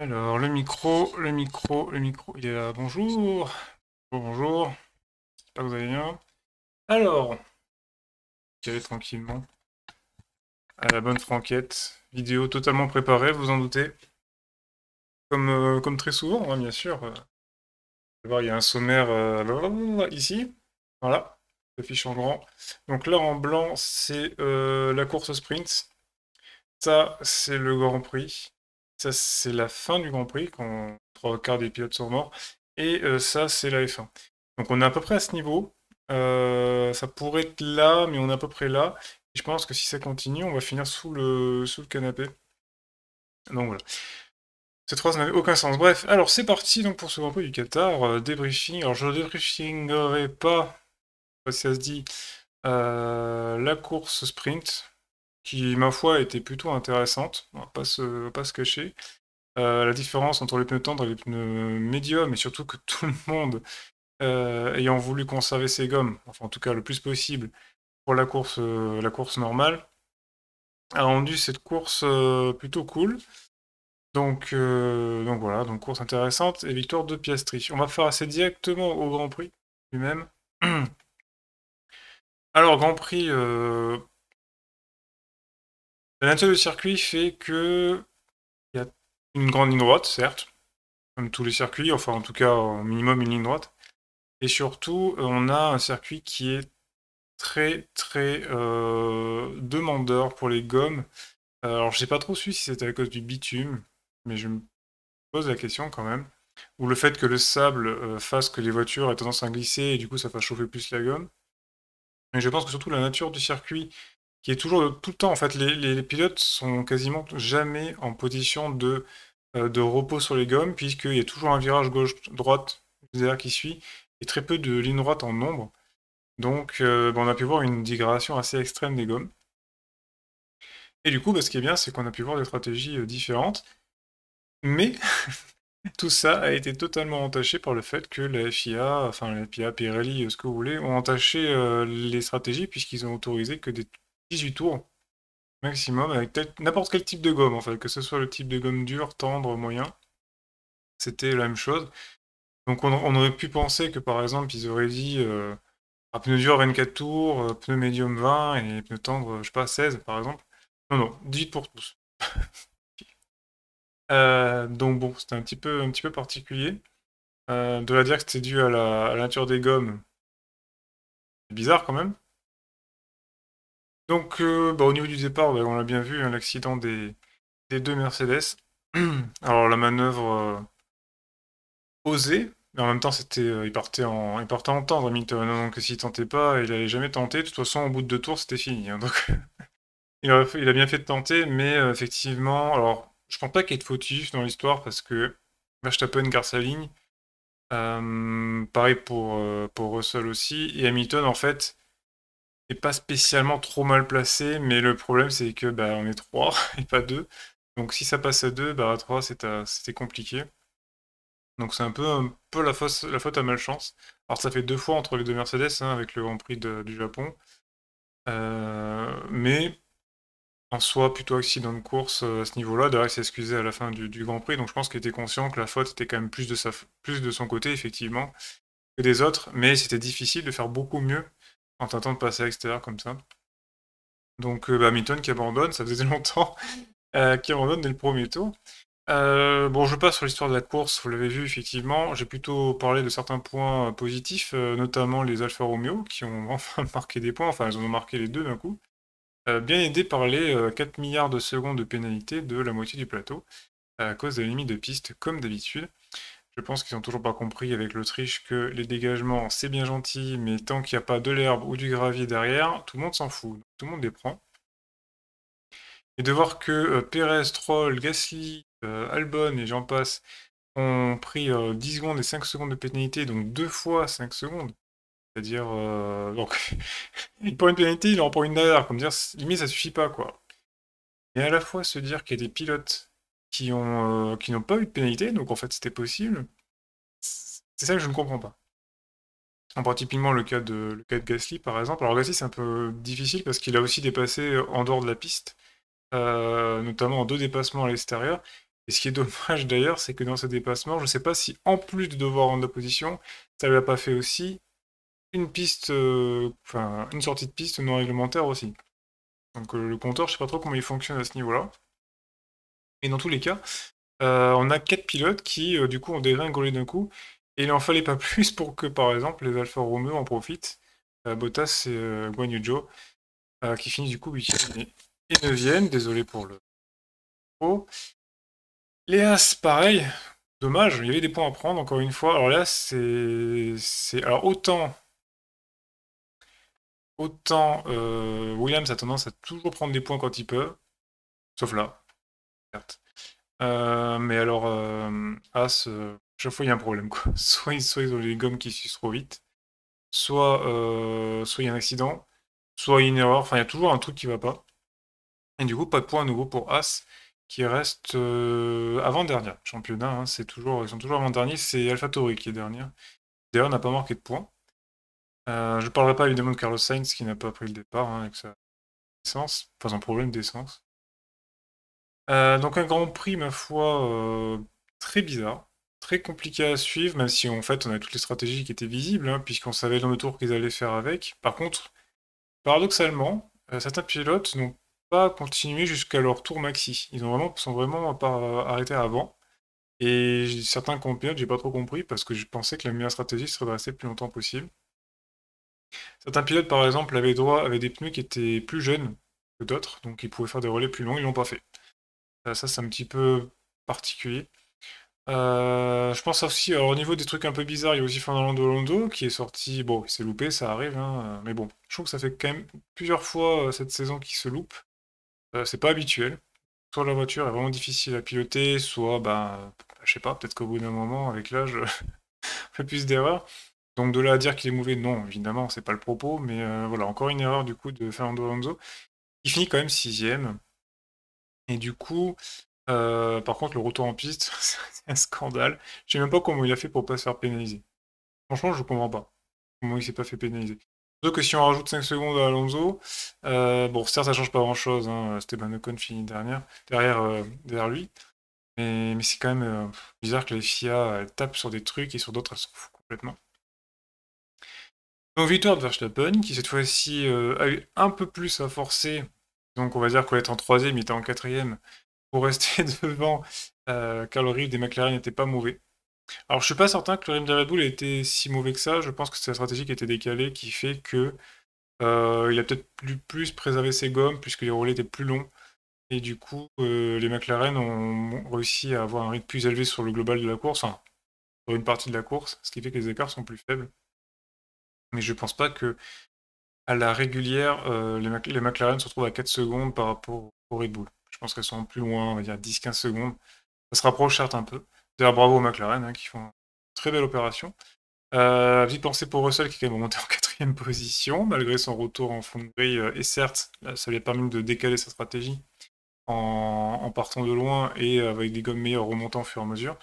Alors, le micro, le micro, le micro, il est là. Bonjour. bonjour. J'espère que vous allez bien. Alors, allez tranquillement. À la bonne franquette. Vidéo totalement préparée, vous en doutez. Comme, euh, comme très souvent, hein, bien sûr. il y a un sommaire euh, ici. Voilà. fiche en grand. Donc là, en blanc, c'est euh, la course sprint. Ça, c'est le Grand Prix. Ça, c'est la fin du Grand Prix, quand trois quarts des pilotes sont morts. Et euh, ça, c'est la F1. Donc on est à peu près à ce niveau. Euh, ça pourrait être là, mais on est à peu près là. Et je pense que si ça continue, on va finir sous le, canapé. Donc voilà. Cette phrase n'avait aucun sens. Bref, alors c'est parti donc pour ce Grand Prix du Qatar. Euh, débriefing. Alors je débriefingerai pas, si ça se dit, la course sprint qui, ma foi, était plutôt intéressante, on va pas se, pas se cacher. Euh, la différence entre les pneus tendres et les pneus médiums, et surtout que tout le monde, euh, ayant voulu conserver ses gommes, enfin en tout cas le plus possible, pour la course, euh, la course normale, a rendu cette course plutôt cool. Donc, donc voilà, donc course intéressante et victoire de Piastri. On va faire assez directement au Grand Prix lui-même. Alors Grand Prix la nature du circuit fait que il y a une grande ligne droite, certes, comme tous les circuits, enfin en tout cas au minimum une ligne droite. Et surtout, euh, on a un circuit qui est très très euh, demandeur pour les gommes. Euh, alors je n'ai pas trop su si c'était à cause du bitume, mais je me pose la question quand même. Ou le fait que le sable fasse que les voitures aient tendance à glisser et du coup ça fait chauffer plus la gomme. Mais je pense que surtout la nature du circuit qui est toujours tout le temps. En fait, les, les, pilotes sont quasiment jamais en position de, euh, de repos sur les gommes, puisqu'il y a toujours un virage gauche-droite derrière qui suit, et très peu de lignes droites en nombre. Donc, euh, ben, on a pu voir une dégradation assez extrême des gommes. Et du coup, ben, ce qui est bien, c'est qu'on a pu voir des stratégies euh, différentes. Mais tout ça a été totalement entaché par le fait que la FIA, enfin la FIA, Pirelli, ce que vous voulez, ont entaché les stratégies puisqu'ils ont autorisé que des 18 tours maximum avec n'importe quel type de gomme en fait, que ce soit le type de gomme dur tendre, moyen. C'était la même chose. Donc on, aurait pu penser que par exemple ils auraient dit euh, un pneu dur 24 tours, pneu médium 20 et pneu tendre, je sais pas, 16 par exemple. Non, non, 18 pour tous. Euh, donc bon, c'était un petit peu, un petit peu particulier. Euh, de la dire que c'était dû à la nature des gommes, c'est bizarre quand même. Donc, euh, bah, au niveau du départ, bah, on l'a bien vu, hein, l'accident des, deux Mercedes. Alors, la manœuvre euh, osée, mais en même temps, c'était, euh, il, partait en, il Hamilton. Donc, s'il tentait pas, il n'allait jamais tenter. De toute façon, au bout de deux tours, c'était fini. Hein, donc, il, a, bien fait de tenter, mais effectivement, alors, je pense pas qu'il y ait de fautif dans l'histoire parce que Verstappen garde sa ligne. pareil pour, pour Russell aussi. Et Hamilton, en fait n'est pas spécialement trop mal placé, mais le problème c'est que bah, on est trois et pas deux Donc si ça passe à deux bah, à 3 c'était compliqué. Donc c'est un peu, un peu la, la, faute à malchance. Alors ça fait deux fois entre les deux Mercedes hein, avec le Grand Prix du Japon. Euh, mais en soi, plutôt accident de course euh, à ce niveau-là. D'ailleurs, il s'est excusé à la fin du, du, Grand Prix, donc je pense qu'il était conscient que la faute était quand même plus de, sa, plus de son côté, effectivement, que des autres. Mais c'était difficile de faire beaucoup mieux en tentant de passer à l'extérieur comme ça. Donc euh, bah, qui abandonne, ça faisait longtemps, euh, qui abandonne dès le premier tour. Euh, bon, je passe sur l'histoire de la course, vous l'avez vu effectivement. J'ai plutôt parlé de certains points positifs, notamment les Alfa Romeo qui ont enfin marqué des points, enfin ils en ont marqué les deux d'un coup, bien aidés par les 4 milliards de secondes de pénalité de la moitié du plateau à cause des limites de piste comme d'habitude. Je pense qu'ils n'ont toujours pas compris avec l'Autriche que les dégagements, c'est bien gentil, mais tant qu'il n'y a pas de l'herbe ou du gravier derrière, tout le monde s'en fout. Tout le monde les prend. Et de voir que euh, Perez, Troll, Gasly, euh, Albon et j'en passe ont pris 10 euh, secondes et 5 secondes de pénalité, donc deux fois 5 secondes. C'est-à-dire, donc, il prend une pénalité, il en prend une dernière. Comme dire, limite, ça suffit pas, quoi. Et à la fois se dire qu'il y a des pilotes qui ont euh, qui n'ont pas eu de pénalité, donc en fait c'était possible. C'est ça que je ne comprends pas. En particulier le cas de cas de Gasly par exemple. Alors Gasly c'est un peu difficile parce qu'il a aussi dépassé euh, en dehors de la piste, euh, notamment en deux dépassements à l'extérieur. Et ce qui est dommage d'ailleurs, c'est que dans ce dépassement, je ne sais pas si en plus de devoir rendre la position, ça lui a pas fait aussi une piste, enfin une sortie de piste non réglementaire aussi. Donc le compteur, je ne sais pas trop comment il fonctionne à ce niveau-là. Et dans tous les cas, euh, on a quatre pilotes qui, euh, du coup, ont dégringolé d'un coup. Et il n'en fallait pas plus pour que, par exemple, les Alfa Romeo en profitent. Euh, Bottas et Guan qui finissent du coup 8 et 9 Désolé pour le. Oh. Léas, pareil, dommage, il y avait des points à prendre encore une fois. Alors là, c'est. Alors autant. Autant Williams a tendance à toujours prendre des points quand il peut, sauf là. Euh, mais alors, euh, As, euh, chaque fois il y a un problème. Quoi. Soit, soit ils ont les gommes qui suissent trop vite, soit il y a un accident, soit une erreur. Enfin, il y a toujours un truc qui ne va pas. Et du coup, pas de points à nouveau pour As, qui reste avant-dernière championnat. Hein. c'est toujours, ils sont toujours avant dernier. C'est AlphaTauri qui est dernier. D'ailleurs, n'a pas marqué de points. je ne parlerai pas évidemment de Carlos Sainz qui n'a pas pris le départ hein, avec sa essence, enfin un problème d'essence. Euh, donc un Grand Prix, ma foi, euh, très bizarre, très compliqué à suivre, même si en fait on a toutes les stratégies qui étaient visibles, hein, puisqu'on savait dans le tour qu'ils allaient faire avec. Par contre, paradoxalement, euh, certains pilotes n'ont pas continué jusqu'à leur tour maxi. Ils ont vraiment, sont vraiment arrêtés avant. Et certains pilotes, j'ai pas trop compris parce que je pensais que la meilleure stratégie serait de rester le plus longtemps possible. Certains pilotes, par exemple, avaient droit avaient des pneus qui étaient plus jeunes que d'autres, donc ils pouvaient faire des relais plus longs, ils l'ont pas fait. Euh, ça, c'est un petit peu particulier. Euh, je pense aussi, alors au niveau des trucs un peu bizarres, il y a aussi Fernando Alonso, qui est sorti. Bon, il s'est loupé, ça arrive, hein, euh, mais bon, je trouve que ça fait quand même plusieurs fois cette saison qu'il se loupe. c'est pas habituel. Soit la voiture est vraiment difficile à piloter, soit, ben, je sais pas, peut-être qu'au bout d'un moment, avec l'âge, on fait plus d'erreurs. Donc de là à dire qu'il est mauvais, non, évidemment, c'est pas le propos, mais voilà, encore une erreur du coup de Fernando Alonso. Il finit quand même sixième. Et du coup, euh, par contre, le retour en piste, c'est un scandale. Je ne sais même pas comment il a fait pour pas se faire pénaliser. Franchement, je ne comprends pas comment il s'est pas fait pénaliser. Surtout que si on rajoute 5 secondes à Alonso, euh, bon, certes, ça change pas grand chose. Hein. Esteban Ocon finit dernière, derrière, euh, derrière lui. Mais, mais c'est quand même bizarre que les FIA tapent sur des trucs et sur d'autres, elles s'en foutent complètement. Donc, victoire de Verstappen, qui cette fois-ci a eu un peu plus à forcer donc on va dire qu'on était en troisième, il était en quatrième. Pour rester devant car euh, le rythme des McLaren n'était pas mauvais. Alors je suis pas certain que le rythme de Red Bull ait été si mauvais que ça. Je pense que c'est la stratégie qui était décalée qui fait que euh, il a peut-être plus, préservé ses gommes puisque les relais étaient plus longs. Et du coup, euh, les McLaren ont réussi à avoir un rythme plus élevé sur le global de la course, sur une partie de la course, ce qui fait que les écarts sont plus faibles. Mais je pense pas que à la régulière, euh, les, McLaren se retrouvent à 4 secondes par rapport au Red Bull. Je pense qu'elles sont plus loin, on va dire 10-15 secondes. Ça se rapproche certes un peu. D'ailleurs, bravo aux McLaren hein, qui font une très belle opération. Euh, petite pensée pour Russell qui est quand même remonté en quatrième position, malgré son retour en fond de grille. Euh, et certes, ça lui a permis de décaler sa stratégie en, partant de loin et avec des gommes meilleures remontant au fur et à mesure.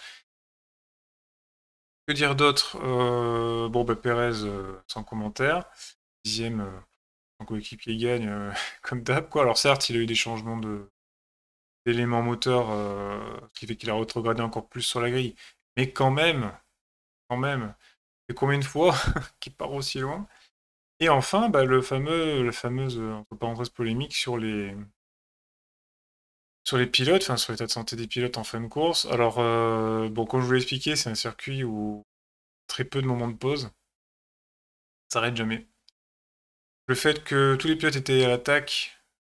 Que dire d'autre euh, Bon, ben, Perez, sans commentaire dixième, son euh, coéquipier gagne euh, comme d'hab. Quoi. Alors certes, il a eu des changements de, d'éléments moteurs, euh, ce qui fait qu'il a retrogradé encore plus sur la grille. Mais quand même, quand même, c'est combien de fois qu'il part aussi loin et enfin, bah, le fameux, la fameuse entre parenthèses polémique sur les sur les pilotes, enfin sur l'état de santé des pilotes en fin de course. Alors bon, comme je vous l'ai expliqué, c'est un circuit où très peu de moments de pause, ça s'arrête jamais. Le fait que tous les pilotes étaient à l'attaque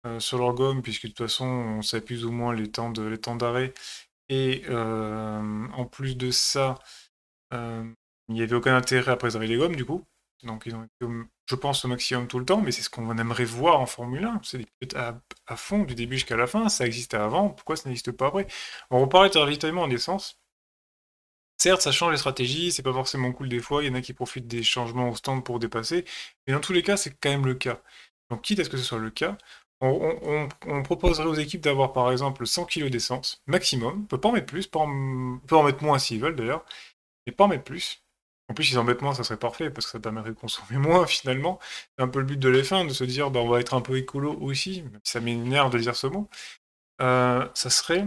euh, sur leurs gomme, puisque de toute façon, on sait plus ou moins les temps d'arrêt. Et euh, en plus de ça, euh, il n'y avait aucun intérêt à préserver les gommes, du coup. Donc ils ont je pense, au maximum tout le temps, mais c'est ce qu'on aimerait voir en Formule 1. C'est des pilotes à, fond, du début jusqu'à la fin. Ça existait avant, pourquoi ça n'existe pas après On reparle de ravitaillement en essence. Certes, ça change les stratégies, c'est pas forcément cool des fois, il y en a qui profitent des changements au stand pour dépasser, mais dans tous les cas, c'est quand même le cas. Donc, quitte à ce que ce soit le cas, on, proposerait aux équipes d'avoir par exemple 100 kg d'essence maximum, on peut pas en mettre plus, on peut en mettre moins s'ils veulent d'ailleurs, mais pas en mettre plus. En plus, ils en mettent moins, ça serait parfait, parce que ça permettrait de consommer moins finalement. C'est un peu le but de l'F1, de se dire bah, on va être un peu écolo aussi, ça m'énerve de dire ce mot. Euh, ça serait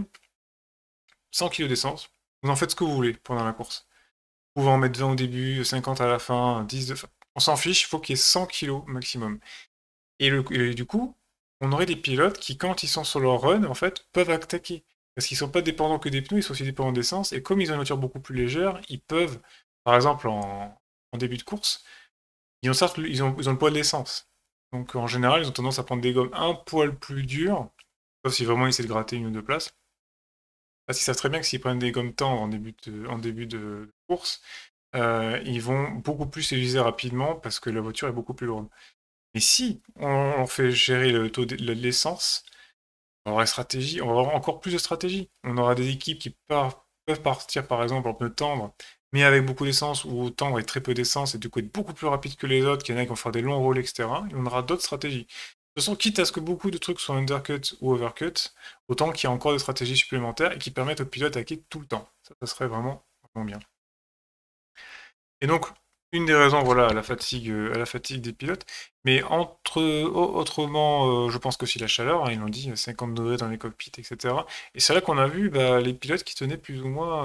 100 kg d'essence vous en faites ce que vous voulez pendant la course. Vous pouvez en mettre 20 au début, 50 à la fin, 10 de On s'en fiche, il faut qu'il y ait 100 kilos maximum. Et, du coup, on aurait des pilotes qui, quand ils sont sur leur run, en fait, peuvent attaquer. Parce qu'ils ne sont pas dépendants que des pneus, ils sont aussi dépendants d'essence. Et comme ils ont une voiture beaucoup plus légère, ils peuvent, par exemple, en, début de course, ils ont, ils ont, ils ont le poids de l'essence. Donc en général, ils ont tendance à prendre des gommes un poil plus dures, sauf si vraiment ils essaient de gratter une ou deux places. Parce qu'ils savent très bien que s'ils prennent des gommes temps en début de, course, euh, ils vont beaucoup plus s'épuiser rapidement parce que la voiture est beaucoup plus lourde. Mais si on fait gérer le taux de l'essence, on aura, stratégie, on va encore plus de stratégies. On aura des équipes qui peuvent partir par exemple en pneu tendre, mais avec beaucoup d'essence, ou tendre et très peu d'essence, et du coup être beaucoup plus rapide que les autres, qu'il y en a qui vont faire des longs rôles, etc. Et on aura d'autres stratégies. De toute façon, quitte à ce que beaucoup de trucs soient undercut ou overcut, autant qu'il y a encore des stratégies supplémentaires et qui permettent aux pilotes d'attaquer tout le temps. Ça, serait vraiment, bien. Et donc, une des raisons, voilà, à la fatigue, euh, la fatigue des pilotes. Mais entre, autrement, euh, je pense que si la chaleur, hein, ils l'ont dit, 50 euh, degrés dans les cockpits, etc. Et c'est là qu'on a vu bah, les pilotes qui tenaient plus ou moins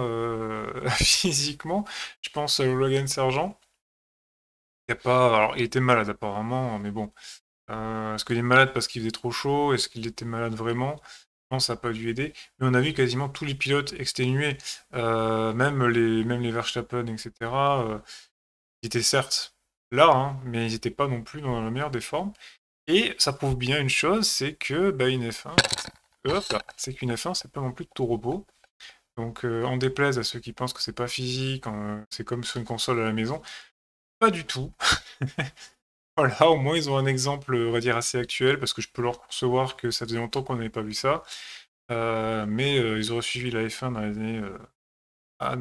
physiquement. Je pense à Logan Sargent. a pas, alors, il était malade apparemment, mais bon, euh, est-ce qu'il est malade parce qu'il faisait trop chaud Est-ce qu'il était malade vraiment Non, ça n'a pas dû aider. Mais on a vu quasiment tous les pilotes exténués, euh, même, les, même les Verstappen, etc. Euh, ils étaient certes là, hein, mais ils n'étaient pas non plus dans la meilleure des formes. Et ça prouve bien une chose, c'est que bah, une F1, c'est qu'une F1, c'est pas non plus de tout robot. Donc, en déplaise à ceux qui pensent que c'est pas physique, c'est comme sur une console à la maison, pas du tout. Voilà, oh au moins ils ont un exemple, on va dire, assez actuel, parce que je peux leur concevoir que ça faisait longtemps qu'on n'avait pas vu ça. Euh, mais euh, ils auraient suivi la F1 dans les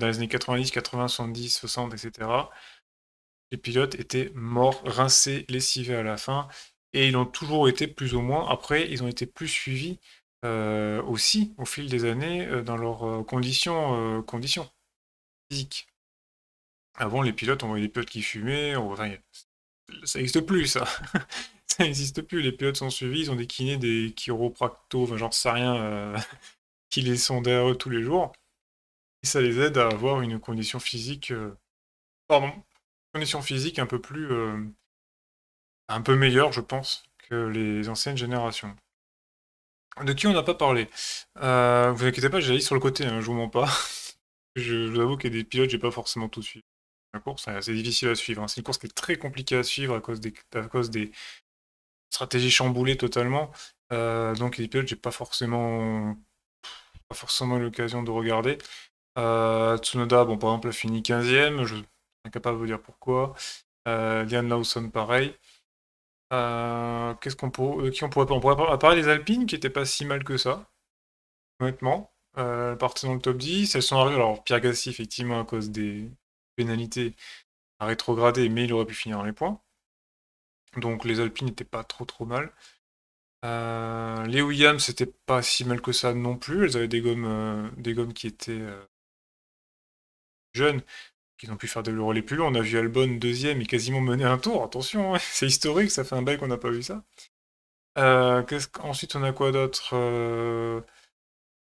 années, 90, 90, 80, 70, 60, etc. Les pilotes étaient morts, rincés, lessivés à la fin, et ils ont toujours été plus ou moins. Après, ils ont été plus suivis euh, aussi au fil des années dans leurs conditions, conditions physiques. Avant, les pilotes, on voyait des pilotes qui fumaient, on ça n'existe plus, ça. ça n'existe plus. Les pilotes sont suivis, ils ont des kinés, des chiropractos, enfin, j'en sais rien, euh, qui les sont derrière eux tous les jours. Et ça les aide à avoir une condition physique, euh, condition physique un peu plus, euh, un peu meilleure, je pense, que les anciennes générations. De qui on n'a pas parlé Vous inquiétez pas, j'ai sur le côté, hein, je vous mens pas. je, vous avoue qu'il y a des pilotes, j'ai pas forcément tout suivi course. C'est difficile à suivre. Hein. C'est une course qui est très compliquée à suivre à cause des, à cause des stratégies chamboulées totalement. Euh, donc les pilotes, j'ai pas forcément pas forcément l'occasion de regarder. Euh, Tsunoda, bon par exemple, a fini 15 ème je suis incapable de vous dire pourquoi. Euh, Lawson, pareil. Euh, qu'est-ce qu'on qui on pourrait pas On pourrait parler des Alpines qui étaient pas si mal que ça, honnêtement. Euh, dans le top 10, elles sont arrivées. Alors Pierre Gassi, effectivement, à cause des, pénalité à rétrograder, mais il aurait pu finir dans les points. Donc les Alpines n'étaient pas trop trop mal. Euh, les Williams, c'était pas si mal que ça non plus. Elles avaient des gommes, euh, des gommes qui étaient euh, jeunes, qui ont pu faire des les plus. On a vu Albon deuxième et quasiment mener un tour. Attention, hein, c'est historique, ça fait un bail qu'on n'a pas vu ça. qu'est ce qu'ensuite on a quoi d'autre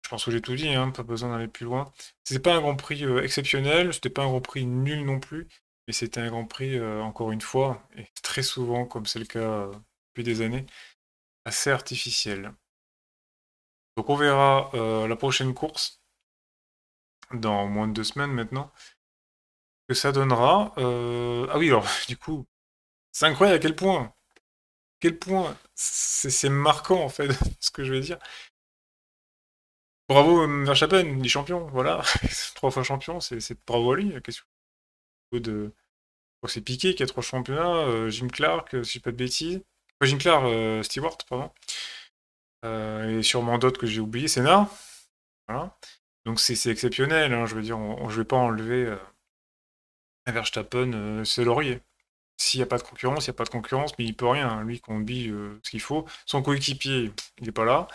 je pense que j'ai tout dit, hein, pas besoin d'aller plus loin. C'était pas un Grand Prix exceptionnel, euh, exceptionnel, c'était pas un Grand Prix nul non plus, mais c'était un Grand Prix, euh, encore une fois, et très souvent, comme c'est le cas euh, depuis des années, assez artificiel. Donc on verra la prochaine course, dans moins de deux semaines maintenant, que ça donnera. Ah oui, alors du coup, c'est incroyable à quel point, quel point c'est marquant en fait, ce que je vais dire Bravo Verstappen, il est champion, voilà. trois fois champion, c'est bravo à lui. quest que de... Oh, c'est Piqué qui a trois championnats, euh, Jim Clark, euh, si je pas de bêtises. Euh, Jim Clark, Stewart, pardon. et sûrement d'autres que j'ai oubliés, Senna. Voilà. Donc c'est exceptionnel, hein, je veux dire, je vais pas enlever Verstappen c'est laurier s'il n'y a pas de concurrence, il n'y a pas de concurrence, mais il peut rien. Lui, qu'on euh, ce qu'il faut. Son coéquipier, il n'est pas là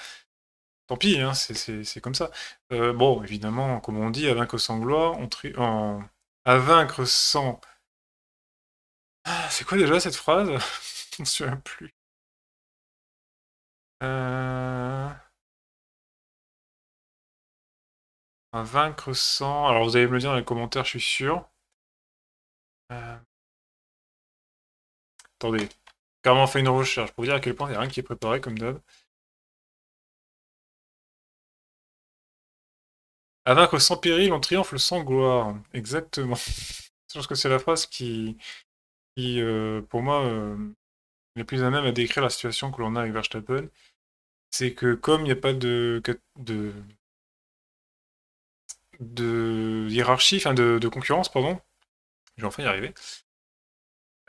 tant pis, hein, c'est comme ça. Euh, bon, évidemment, comme on dit, à vaincre sans gloire, on tri... en... à vaincre sans... Ah, c'est quoi déjà cette phrase Je ne me souviens plus. Euh. À vaincre sans... Alors vous allez me le dire dans les commentaires, je suis sûr. Euh... Attendez, carrément fait une recherche pour dire à quel point il n'y a rien qui est préparé comme d'hab. Avant vaincre sans péril, on triomphe sans gloire. Exactement. Je pense que c'est la phrase qui, qui euh, pour moi, euh, plus à même à décrire la situation que l'on a avec Verstappen. C'est que comme il n'y a pas de, de, de hiérarchie, enfin de, concurrence, pardon, j'ai enfin y arriver,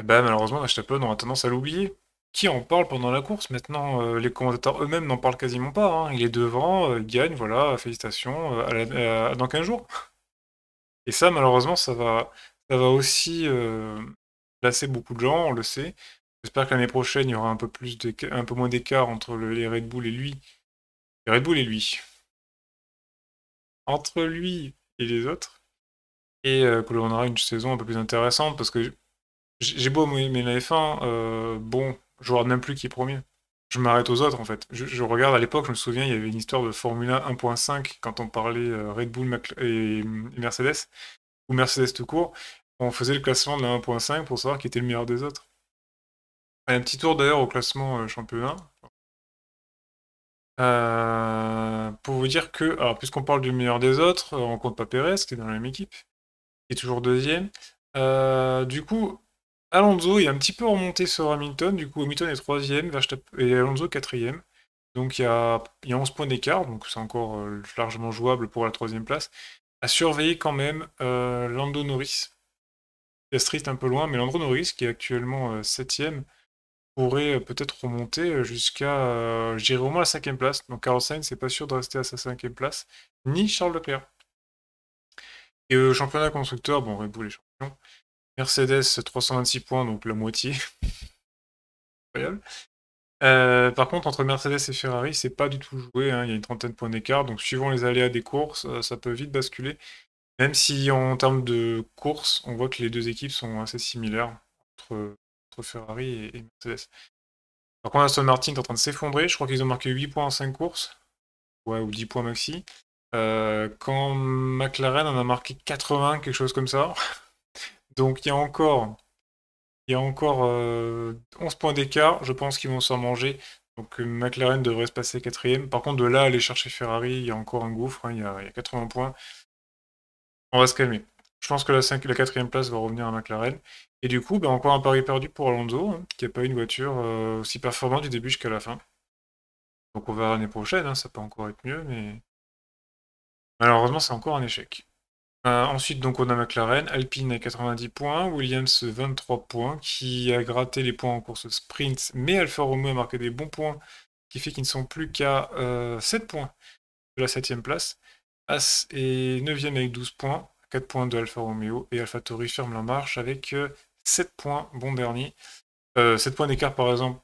bah, malheureusement, Verstappen aura tendance à l'oublier qui en parle pendant la course. Maintenant, euh, les commentateurs eux-mêmes n'en parlent quasiment pas. Hein. Il est devant, euh, il gagne, voilà, félicitations, euh, dans 15 jours. Et ça, malheureusement, ça va, ça va aussi placer beaucoup de gens, on le sait. J'espère que l'année prochaine, il y aura un peu, plus un peu moins d'écart entre les Red Bull et lui. Les Red Bull et lui. Entre lui et les autres. Et que l'on aura une saison un peu plus intéressante, parce que j'ai beau aimer la F1, bon, je vois même plus qui est premier. Je m'arrête aux autres en fait. Je, regarde à l'époque, je me souviens, il y avait une histoire de Formula 1.5 quand on parlait euh, Red Bull et, Mercedes, ou Mercedes tout court. On faisait le classement de la 1.5 pour savoir qui était le meilleur des autres. Un petit tour d'ailleurs au classement euh, championnat. Euh, pour vous dire que, alors puisqu'on parle du meilleur des autres, on compte pas Pérez qui est dans la même équipe, qui est toujours deuxième. du coup, Alonso est un petit peu remonté sur Hamilton. Du coup, Hamilton est troisième et Alonso quatrième. Donc il y a, 11 points d'écart, donc c'est encore euh, largement jouable pour la troisième place. À surveiller quand même euh, Lando Norris. Piastri est un peu loin, mais Lando Norris, qui est actuellement euh, septième, ème pourrait euh, peut-être remonter jusqu'à, j'irai au moins à la cinquième place. Donc Carlos Sainz n'est pas sûr de rester à sa cinquième place, ni Charles Leclerc. Et championnat constructeur, bon, Red Bull est champion. Mercedes 326 points, donc la moitié. Incroyable. Euh, par contre, entre Mercedes et Ferrari, c'est pas du tout joué. Hein. Il y a une trentaine de points d'écart. Donc, suivant les aléas des courses, euh, ça peut vite basculer. Même si, en termes de course, on voit que les deux équipes sont assez similaires entre, Ferrari et, Mercedes. Par contre, Aston Martin est en train de s'effondrer. Je crois qu'ils ont marqué 8 points en 5 courses. Ouais, ou 10 points maxi. Euh, quand McLaren en a marqué 80, quelque chose comme ça. Donc il y a encore, y a encore 11 euh, points d'écart. Je pense qu'ils vont s'en manger. Donc euh, McLaren devrait se passer quatrième. Par contre, de là, aller chercher Ferrari, il y a encore un gouffre. Hein. il, y a, 80 points. On va se calmer. Je pense que la, 5, la quatrième place va revenir à McLaren. Et du coup, ben, encore un pari perdu pour Alonso, hein, qui n'a pas une voiture euh, aussi performante du début jusqu'à la fin. Donc on verra l'année prochaine, hein. ça peut encore être mieux, mais malheureusement c'est encore un échec. Euh, ensuite, donc, on a McLaren, Alpine à 90 points, Williams 23 points, qui a gratté les points en course sprint, mais Alfa Romeo a marqué des bons points, ce qui fait qu'ils ne sont plus qu'à 7 euh, points de la 7 place. As est 9 avec 12 points, 4 points de Alfa Romeo, et Alfa Tauri ferme la marche avec 7 euh, points, bon dernier. 7 points d'écart par exemple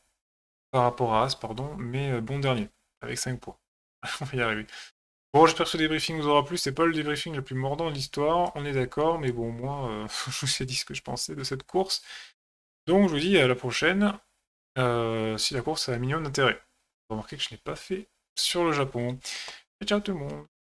par rapport à As, pardon, mais bon dernier, avec 5 points. on va y arriver. Bon, j'espère que ce débriefing vous aura plu. C'est pas le débriefing le plus mordant de l'histoire, on est d'accord, mais bon, moi, euh, je vous ai dit ce que je pensais de cette course. Donc, je vous dis à la prochaine, euh, si la course a un minimum d'intérêt. Remarquez que je n'ai pas fait sur le Japon. Et ciao tout le monde